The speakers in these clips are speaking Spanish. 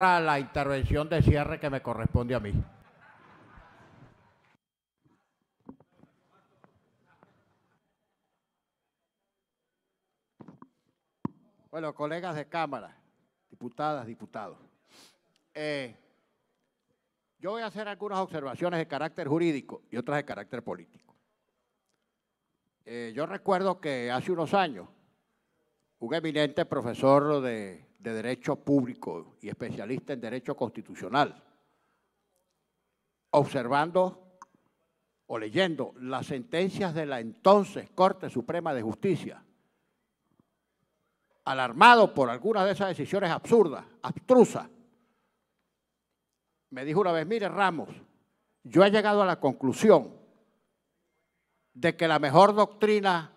a la intervención de cierre que me corresponde a mí. Bueno, colegas de Cámara, diputadas, diputados. Eh, yo voy a hacer algunas observaciones de carácter jurídico y otras de carácter político. Eh, yo recuerdo que hace unos años, un eminente profesor de de Derecho Público y especialista en Derecho Constitucional, observando o leyendo las sentencias de la entonces Corte Suprema de Justicia, alarmado por algunas de esas decisiones absurdas, abstrusas, me dijo una vez, mire Ramos, yo he llegado a la conclusión de que la mejor doctrina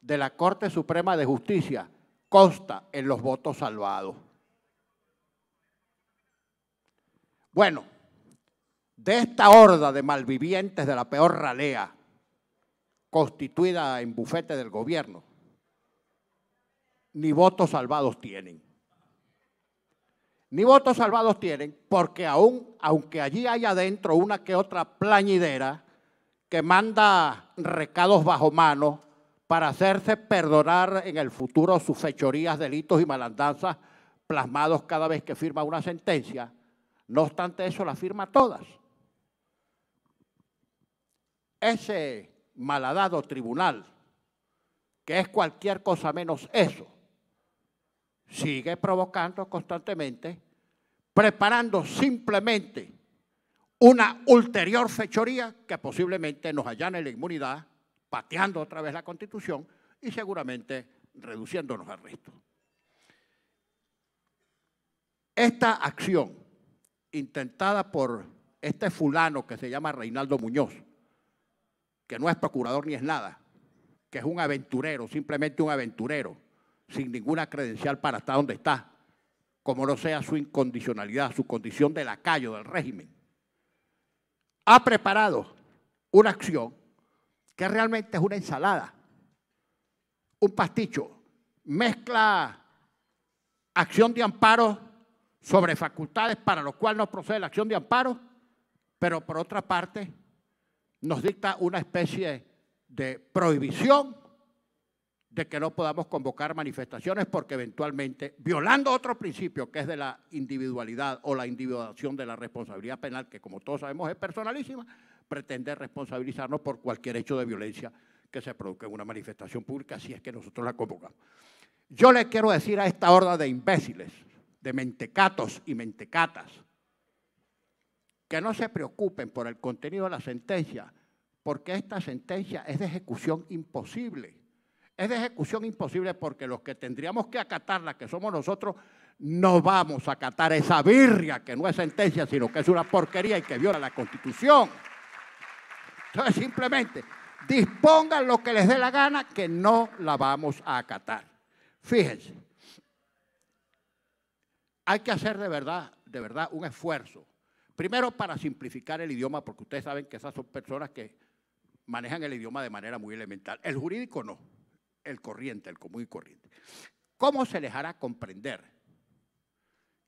de la Corte Suprema de Justicia consta en los votos salvados. Bueno, de esta horda de malvivientes de la peor ralea, constituida en bufete del gobierno, ni votos salvados tienen. Ni votos salvados tienen porque aún, aunque allí hay adentro una que otra plañidera que manda recados bajo mano para hacerse perdonar en el futuro sus fechorías, delitos y malandanzas plasmados cada vez que firma una sentencia. No obstante eso, la firma todas. Ese malhadado tribunal, que es cualquier cosa menos eso, sigue provocando constantemente, preparando simplemente una ulterior fechoría que posiblemente nos allane la inmunidad pateando otra vez la Constitución y seguramente reduciéndonos al resto. Esta acción intentada por este fulano que se llama Reinaldo Muñoz, que no es procurador ni es nada, que es un aventurero, simplemente un aventurero, sin ninguna credencial para estar donde está, como no sea su incondicionalidad, su condición de lacayo del régimen, ha preparado una acción que realmente es una ensalada, un pasticho. Mezcla acción de amparo sobre facultades para lo cual no procede la acción de amparo, pero por otra parte nos dicta una especie de prohibición de que no podamos convocar manifestaciones porque eventualmente, violando otro principio que es de la individualidad o la individuación de la responsabilidad penal, que como todos sabemos es personalísima, pretender responsabilizarnos por cualquier hecho de violencia que se produzca en una manifestación pública, si es que nosotros la convocamos. Yo le quiero decir a esta horda de imbéciles, de mentecatos y mentecatas, que no se preocupen por el contenido de la sentencia, porque esta sentencia es de ejecución imposible. Es de ejecución imposible porque los que tendríamos que acatarla, que somos nosotros, no vamos a acatar esa birria que no es sentencia, sino que es una porquería y que viola la Constitución. Entonces simplemente dispongan lo que les dé la gana que no la vamos a acatar. Fíjense, hay que hacer de verdad, de verdad un esfuerzo. Primero para simplificar el idioma, porque ustedes saben que esas son personas que manejan el idioma de manera muy elemental. El jurídico no, el corriente, el común y corriente. ¿Cómo se les hará comprender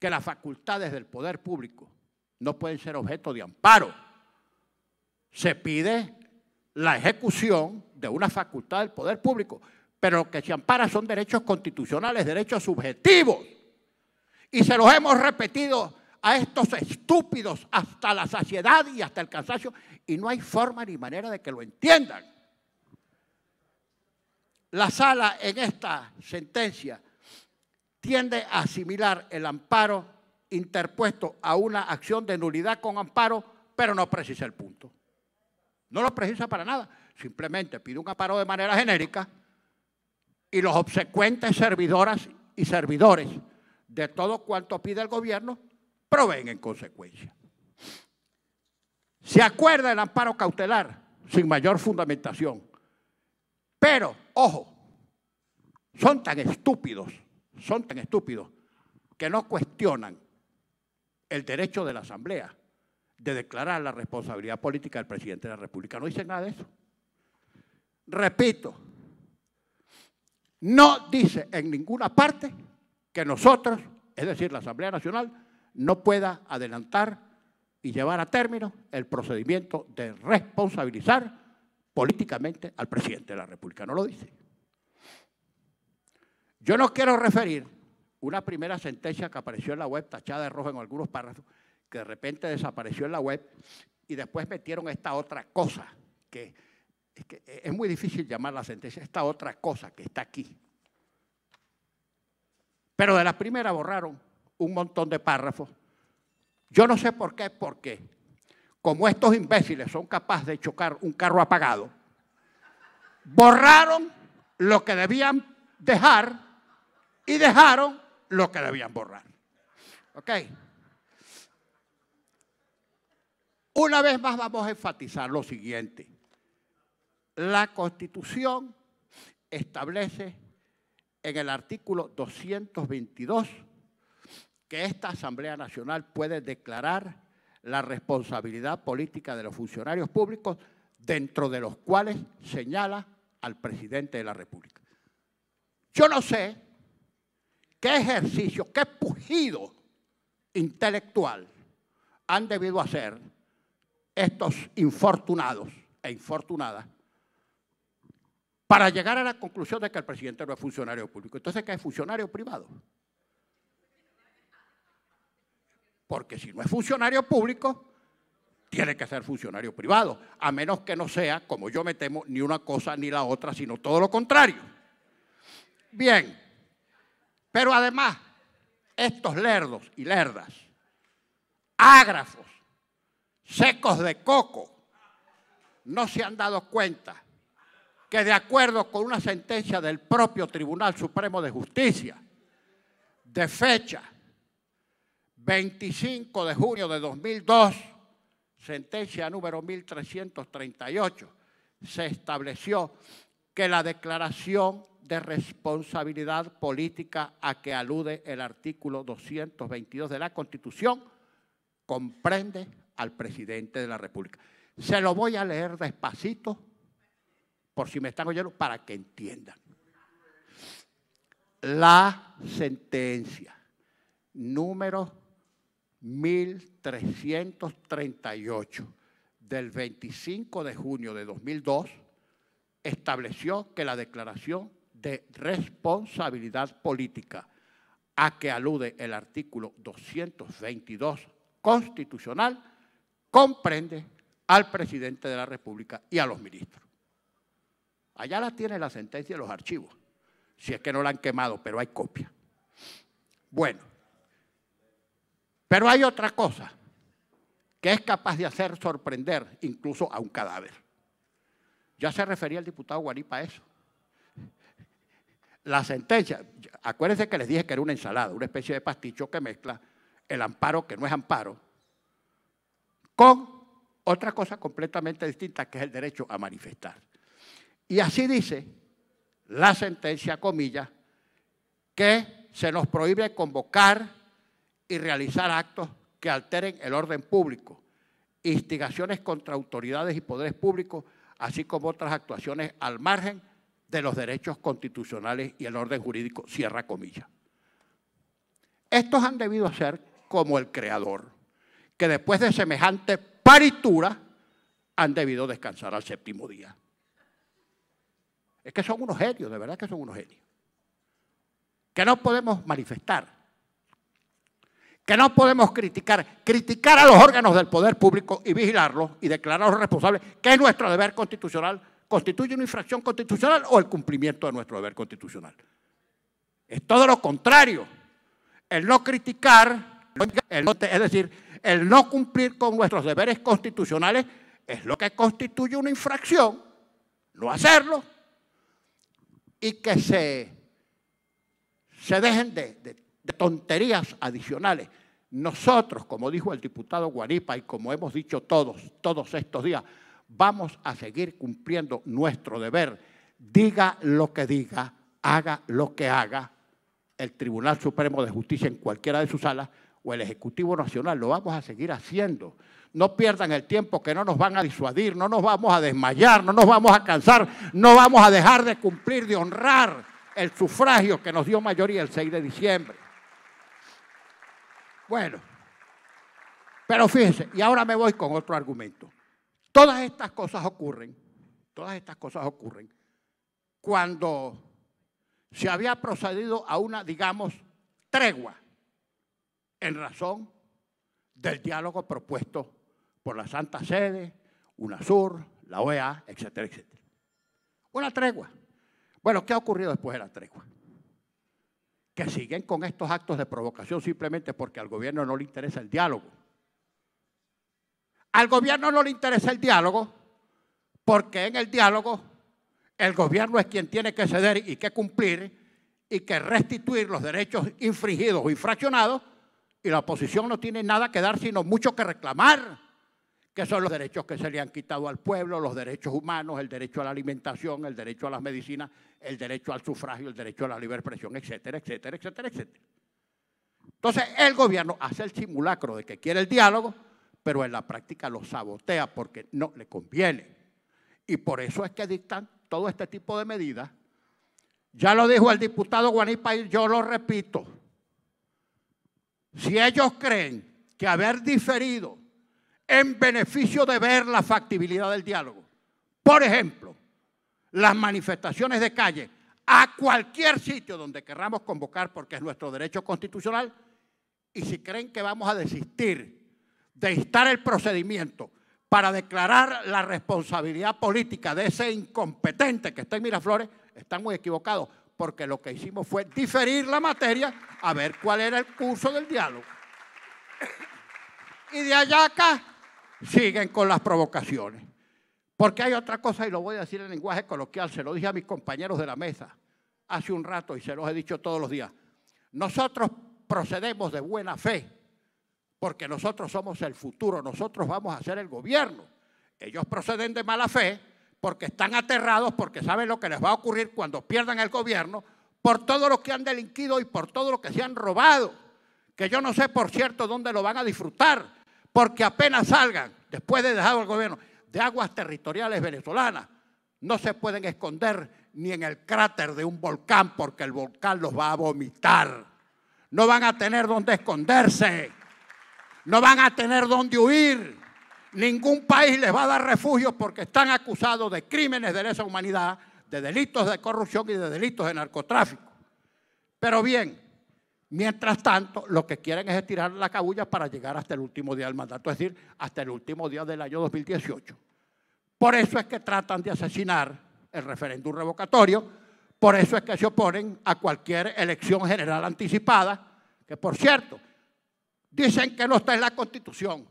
que las facultades del poder público no pueden ser objeto de amparo? se pide la ejecución de una facultad del poder público, pero lo que se ampara son derechos constitucionales, derechos subjetivos. Y se los hemos repetido a estos estúpidos hasta la saciedad y hasta el cansancio, y no hay forma ni manera de que lo entiendan. La sala en esta sentencia tiende a asimilar el amparo interpuesto a una acción de nulidad con amparo, pero no precisa el punto. No lo precisa para nada. Simplemente pide un amparo de manera genérica y los obsecuentes servidoras y servidores de todo cuanto pide el gobierno proveen en consecuencia. Se acuerda el amparo cautelar sin mayor fundamentación. Pero, ojo, son tan estúpidos, son tan estúpidos que no cuestionan el derecho de la Asamblea de declarar la responsabilidad política del presidente de la República. No dice nada de eso. Repito, no dice en ninguna parte que nosotros, es decir, la Asamblea Nacional, no pueda adelantar y llevar a término el procedimiento de responsabilizar políticamente al presidente de la República. No lo dice. Yo no quiero referir una primera sentencia que apareció en la web tachada de rojo en algunos párrafos, que de repente desapareció en la web y después metieron esta otra cosa, que es, muy difícil llamar la sentencia, esta otra cosa que está aquí. Pero de la primera borraron un montón de párrafos. Yo no sé por qué, porque como estos imbéciles son capaces de chocar un carro apagado, borraron lo que debían dejar y dejaron lo que debían borrar. ¿Ok? Una vez más vamos a enfatizar lo siguiente. La Constitución establece en el artículo 222 que esta Asamblea Nacional puede declarar la responsabilidad política de los funcionarios públicos dentro de los cuales señala al presidente de la República. Yo no sé qué ejercicio, qué pugido intelectual han debido hacer estos infortunados e infortunadas para llegar a la conclusión de que el presidente no es funcionario público. Entonces, ¿qué es funcionario privado? Porque si no es funcionario público, tiene que ser funcionario privado, a menos que no sea, como yo me temo, ni una cosa ni la otra, sino todo lo contrario. Bien, pero además, estos lerdos y lerdas, ágrafos, secos de coco no se han dado cuenta que de acuerdo con una sentencia del propio Tribunal Supremo de Justicia de fecha 25 de junio de 2002, sentencia número 1338, se estableció que la declaración de responsabilidad política a que alude el artículo 222 de la Constitución comprende al presidente de la República. Se lo voy a leer despacito, por si me están oyendo, para que entiendan. La sentencia número 1338 del 25 de junio de 2002 estableció que la declaración de responsabilidad política a que alude el artículo 222 constitucional comprende al presidente de la República y a los ministros. Allá la tiene la sentencia y los archivos, si es que no la han quemado, pero hay copia. Bueno, pero hay otra cosa que es capaz de hacer sorprender incluso a un cadáver. Ya se refería el diputado Guaripa a eso. La sentencia, acuérdense que les dije que era una ensalada, una especie de pasticho que mezcla el amparo que no es amparo, con otra cosa completamente distinta que es el derecho a manifestar. Y así dice la sentencia, comillas, que se nos prohíbe convocar y realizar actos que alteren el orden público, instigaciones contra autoridades y poderes públicos, así como otras actuaciones al margen de los derechos constitucionales y el orden jurídico, cierra comillas. Estos han debido ser como el creador, que después de semejante paritura han debido descansar al séptimo día. Es que son unos genios, de verdad que son unos genios. Que no podemos manifestar, que no podemos criticar, criticar a los órganos del poder público y vigilarlos y declararlos responsables, que es nuestro deber constitucional, constituye una infracción constitucional o el cumplimiento de nuestro deber constitucional. Es todo lo contrario. El no criticar, el es decir, el no cumplir con nuestros deberes constitucionales es lo que constituye una infracción, no hacerlo, y que se, se dejen de, tonterías adicionales. Nosotros, como dijo el diputado Guaripa y como hemos dicho todos, todos estos días, vamos a seguir cumpliendo nuestro deber. Diga lo que diga, haga lo que haga el Tribunal Supremo de Justicia en cualquiera de sus salas, o el Ejecutivo Nacional, lo vamos a seguir haciendo. No pierdan el tiempo que no nos van a disuadir, no nos vamos a desmayar, no nos vamos a cansar, no vamos a dejar de cumplir, de honrar el sufragio que nos dio mayoría el 6 de diciembre. Bueno, pero fíjense, y ahora me voy con otro argumento. Todas estas cosas ocurren, todas estas cosas ocurren cuando se había procedido a una, digamos, tregua en razón del diálogo propuesto por la Santa Sede, UNASUR, la OEA, etcétera, etcétera. Una tregua. Bueno, ¿qué ha ocurrido después de la tregua? Que siguen con estos actos de provocación simplemente porque al gobierno no le interesa el diálogo. Al gobierno no le interesa el diálogo porque en el diálogo el gobierno es quien tiene que ceder y que cumplir y que restituir los derechos infringidos o infraccionados y la oposición no tiene nada que dar sino mucho que reclamar, que son los derechos que se le han quitado al pueblo, los derechos humanos, el derecho a la alimentación, el derecho a las medicinas, el derecho al sufragio, el derecho a la libre expresión, etcétera, etcétera, etcétera, etcétera. Entonces el gobierno hace el simulacro de que quiere el diálogo, pero en la práctica lo sabotea porque no le conviene. Y por eso es que dictan todo este tipo de medidas. Ya lo dijo el diputado Guanipa yo lo repito. Si ellos creen que haber diferido en beneficio de ver la factibilidad del diálogo, por ejemplo, las manifestaciones de calle a cualquier sitio donde querramos convocar porque es nuestro derecho constitucional, y si creen que vamos a desistir de instar el procedimiento para declarar la responsabilidad política de ese incompetente que está en Miraflores, están muy equivocados porque lo que hicimos fue diferir la materia a ver cuál era el curso del diálogo. Y de allá acá siguen con las provocaciones. Porque hay otra cosa, y lo voy a decir en lenguaje coloquial, se lo dije a mis compañeros de la mesa hace un rato y se los he dicho todos los días. Nosotros procedemos de buena fe, porque nosotros somos el futuro, nosotros vamos a ser el gobierno. Ellos proceden de mala fe porque están aterrados, porque saben lo que les va a ocurrir cuando pierdan el gobierno, por todo lo que han delinquido y por todo lo que se han robado, que yo no sé, por cierto, dónde lo van a disfrutar, porque apenas salgan, después de dejar el gobierno, de aguas territoriales venezolanas, no se pueden esconder ni en el cráter de un volcán, porque el volcán los va a vomitar. No van a tener dónde esconderse, no van a tener dónde huir. Ningún país les va a dar refugio porque están acusados de crímenes de lesa humanidad, de delitos de corrupción y de delitos de narcotráfico. Pero bien, mientras tanto, lo que quieren es estirar la cabulla para llegar hasta el último día del mandato, es decir, hasta el último día del año 2018. Por eso es que tratan de asesinar el referéndum revocatorio, por eso es que se oponen a cualquier elección general anticipada, que por cierto, dicen que no está en la Constitución.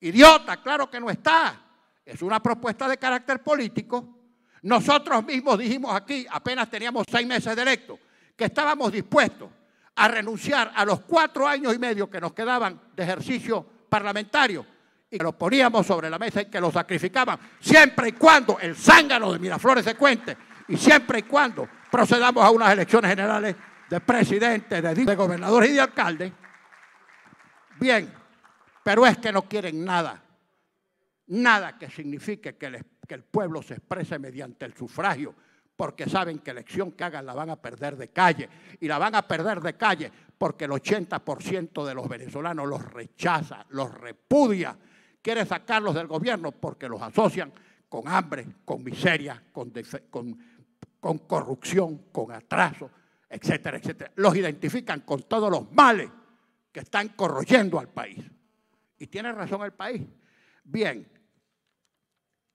Idiota, claro que no está. Es una propuesta de carácter político. Nosotros mismos dijimos aquí, apenas teníamos seis meses de electo, que estábamos dispuestos a renunciar a los cuatro años y medio que nos quedaban de ejercicio parlamentario y que los poníamos sobre la mesa y que lo sacrificaban, siempre y cuando el zángano de Miraflores se cuente y siempre y cuando procedamos a unas elecciones generales de presidente, de, de gobernadores y de alcalde. Bien, pero es que no quieren nada, nada que signifique que el, pueblo se exprese mediante el sufragio, porque saben que la elección que hagan la van a perder de calle. Y la van a perder de calle porque el 80% de los venezolanos los rechaza, los repudia, quiere sacarlos del gobierno porque los asocian con hambre, con miseria, con, con corrupción, con atraso, etcétera, etcétera. Los identifican con todos los males que están corroyendo al país. Y tiene razón el país. Bien,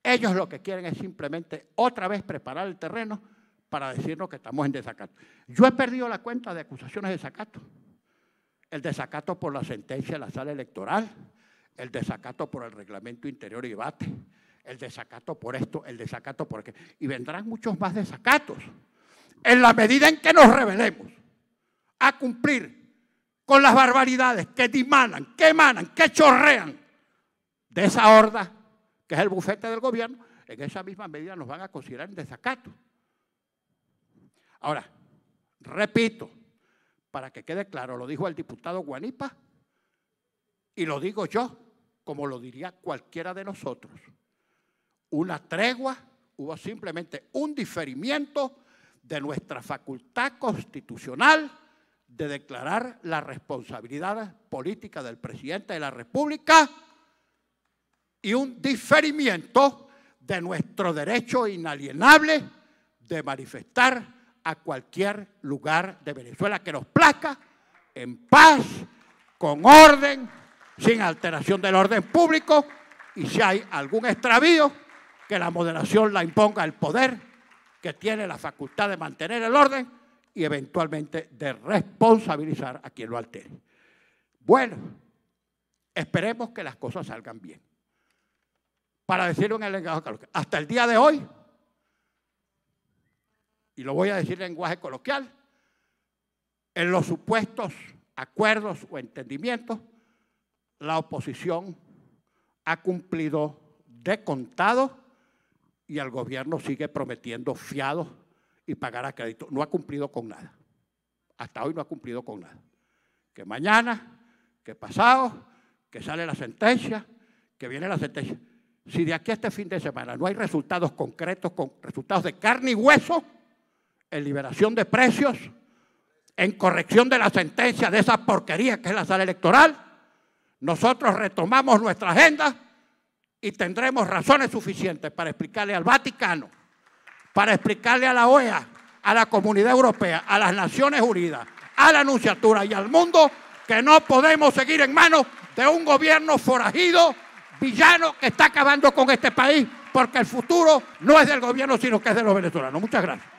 ellos lo que quieren es simplemente otra vez preparar el terreno para decirnos que estamos en desacato. Yo he perdido la cuenta de acusaciones de desacato. El desacato por la sentencia de la sala electoral, el desacato por el reglamento interior y debate, el desacato por esto, el desacato por aquello. Y vendrán muchos más desacatos en la medida en que nos revelemos a cumplir con las barbaridades que dimanan, que emanan, que chorrean de esa horda que es el bufete del gobierno, en esa misma medida nos van a considerar en desacato. Ahora, repito, para que quede claro, lo dijo el diputado Guanipa y lo digo yo, como lo diría cualquiera de nosotros. Una tregua, hubo simplemente un diferimiento de nuestra facultad constitucional de declarar la responsabilidad política del presidente de la República y un diferimiento de nuestro derecho inalienable de manifestar a cualquier lugar de Venezuela que nos plazca, en paz, con orden, sin alteración del orden público y si hay algún extravío, que la moderación la imponga el poder que tiene la facultad de mantener el orden y eventualmente de responsabilizar a quien lo altere. Bueno, esperemos que las cosas salgan bien. Para decirlo en el lenguaje coloquial, hasta el día de hoy, y lo voy a decir en lenguaje coloquial, en los supuestos acuerdos o entendimientos, la oposición ha cumplido de contado y el gobierno sigue prometiendo fiados y pagar a crédito. No ha cumplido con nada. Hasta hoy no ha cumplido con nada. Que mañana, que pasado, que sale la sentencia, que viene la sentencia. Si de aquí a este fin de semana no hay resultados concretos, con resultados de carne y hueso, en liberación de precios, en corrección de la sentencia de esa porquería que es la sala electoral, nosotros retomamos nuestra agenda y tendremos razones suficientes para explicarle al Vaticano para explicarle a la OEA, a la comunidad europea, a las Naciones Unidas, a la Anunciatura y al mundo que no podemos seguir en manos de un gobierno forajido, villano, que está acabando con este país, porque el futuro no es del gobierno, sino que es de los venezolanos. Muchas gracias.